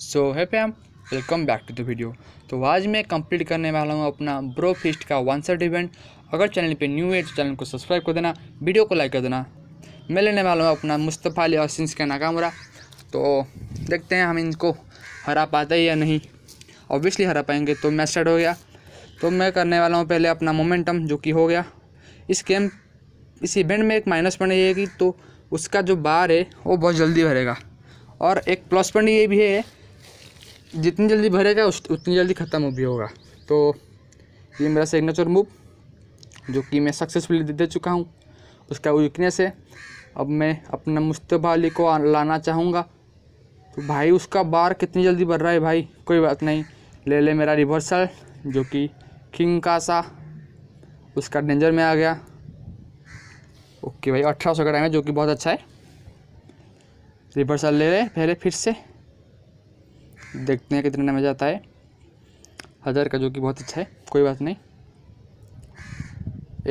so hi fam welcome back to the video तो आज मैं कंप्लीट करने वाला हूँ अपना ब्रो फिस्ट का वन सेट इवेंट अगर चैनल पे न्यू है तो चैनल को सब्सक्राइब कर देना वीडियो को लाइक कर देना मैं लेने वाला हूँ अपना मुस्तफ़ा अली सिंस का रहा तो देखते हैं हम इनको हरा पाते हैं या नहीं ऑब्वियसली हरा पाएंगे तो मैं स्टार्ट हो गया तो मैं करने वाला हूँ पहले अपना मोमेंटम जो कि हो गया इस गेम इस इवेंट में एक माइनस पॉइंट ये है कि तो उसका जो बार है वो बहुत जल्दी भरेगा और एक प्लस पॉइंट ये भी है जितनी जल्दी भरेगा उतनी जल्दी ख़त्म भी होगा तो ये मेरा सिग्नेचर मूव जो कि मैं सक्सेसफुली दे चुका हूँ उसका वीकनेस है अब मैं अपना मुश्तबा अली को लाना चाहूँगा तो भाई उसका बार कितनी जल्दी बढ़ रहा है भाई कोई बात नहीं ले ले मेरा रिवर्सल जो कि किंग का सा उसका डेंजर में आ गया ओके भाई अठारह सौ का टाइम है जो कि बहुत अच्छा है रिवर्सल ले ले पहले फिर से देखते हैं कितने डैमेज आता है हज़ार का जो कि बहुत अच्छा है कोई बात नहीं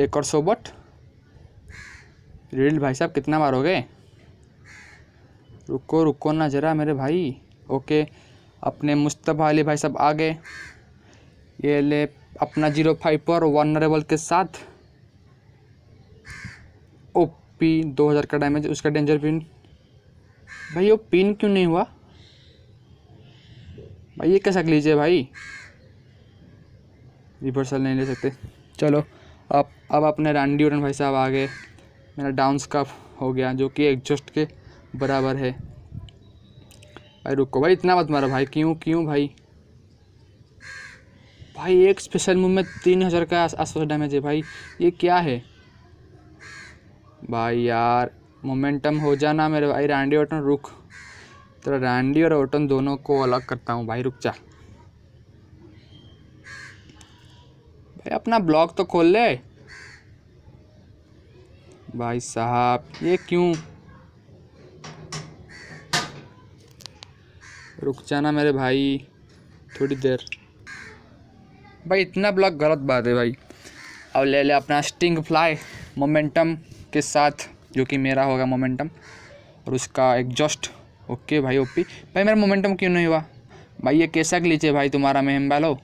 एक और सोबट रील भाई साहब कितना मारोगे रुको रुको ना ज़रा मेरे भाई ओके अपने मुस्तफ़ा अली भाई साहब आ गए ये ले अपना जीरो फाइव पर वनरेबल के साथ ओ पी दो हज़ार का डैमेज उसका डेंजर पिन भाई वो पिन क्यों नहीं हुआ भाई ये कैसा लीजिए भाई रिवर्सल नहीं ले सकते चलो अब अब अपने रानडी उरन भाई साहब आ गए मेरा डाउन स्कफ हो गया जो कि एग्जस्ट के बराबर है भाई रुको भाई इतना मत मारो भाई क्यों क्यों भाई भाई एक स्पेशल मूव में तीन हज़ार का आसपास डैमेज है भाई ये क्या है भाई यार मोमेंटम हो जाना मेरे भाई रानडी ऑटन रुक तेरा रैंडी और ओटन दोनों को अलग करता हूँ भाई रुक जा भाई अपना ब्लॉग तो खोल ले भाई साहब ये क्यों रुक जाना मेरे भाई थोड़ी देर भाई इतना ब्लॉक गलत बात है भाई अब ले ले अपना स्टिंग फ्लाई मोमेंटम के साथ जो कि मेरा होगा मोमेंटम और उसका एग्जॉस्ट ओके भाई ओपी भाई मेरा मोमेंटम क्यों नहीं हुआ भाई ये कैसा ग्लिच है भाई तुम्हारा मेहम अब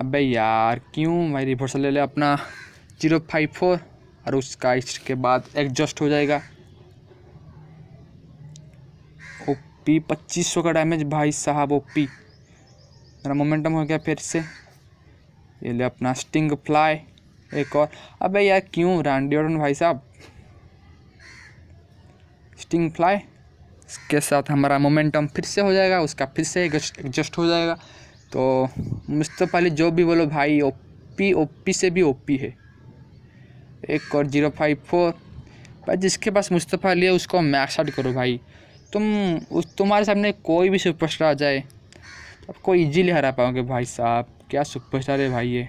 अबे यार क्यों भाई रिवर्सल ले ले अपना जीरो फाइव फोर और उसका इसके बाद एडजस्ट हो जाएगा ओपी पच्चीस सौ का डैमेज भाई साहब ओपी मेरा मोमेंटम हो गया फिर से ये ले अपना स्टिंग फ्लाई एक और अबे यार क्यों रैंडी भाई साहब ट्विस्टिंग फ्लाई इसके साथ हमारा मोमेंटम फिर से हो जाएगा उसका फिर से एडजस्ट हो जाएगा तो मुझसे तो पहले जो भी बोलो भाई ओ पी ओ पी से भी ओ पी है एक और जीरो फाइव फोर भाई जिसके पास मुस्तफ़ा तो अली है उसको मैक्स आउट करो भाई तुम उस तुम्हारे सामने कोई भी सुपरस्टार आ जाए आपको इजीली हरा पाओगे भाई साहब क्या सुपरस्टार है भाई ये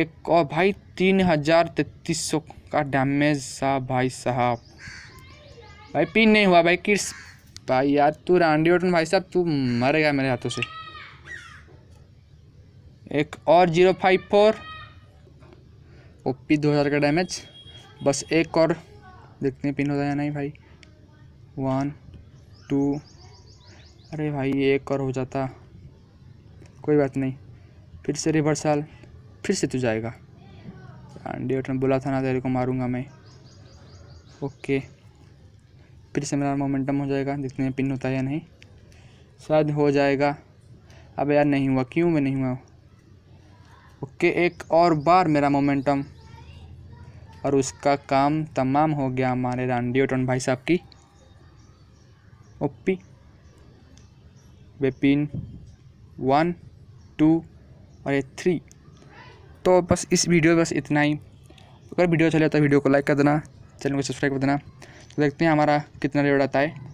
एक और भाई तीन हज़ार तैतीस सौ का डैमेज साहब भाई साहब भाई पिन नहीं हुआ भाई किस भाई यार तू रानी ओटन भाई साहब तू मर गया मेरे हाथों से एक और जीरो फाइव फोर ओपी दो हज़ार का डैमेज बस एक और देखते हैं पिन होता है या नहीं भाई वन टू अरे भाई एक और हो जाता कोई बात नहीं फिर से रिवर्सल फिर से तू जाएगा रानी ओटन बोला था ना तेरे को मारूंगा मैं ओके फिर से मेरा मोमेंटम हो जाएगा देखते हैं पिन होता है या नहीं शायद हो जाएगा अब यार नहीं हुआ क्यों मैं नहीं हुआ ओके एक और बार मेरा मोमेंटम और उसका काम तमाम हो गया हमारे रानडियोटन भाई साहब की ओपी पिन वन टू और ये थ्री तो बस इस वीडियो में बस इतना ही अगर वीडियो अच्छा लगता तो वीडियो को लाइक कर देना चैनल को सब्सक्राइब कर देना तो देखते हैं हमारा कितना रेट आता है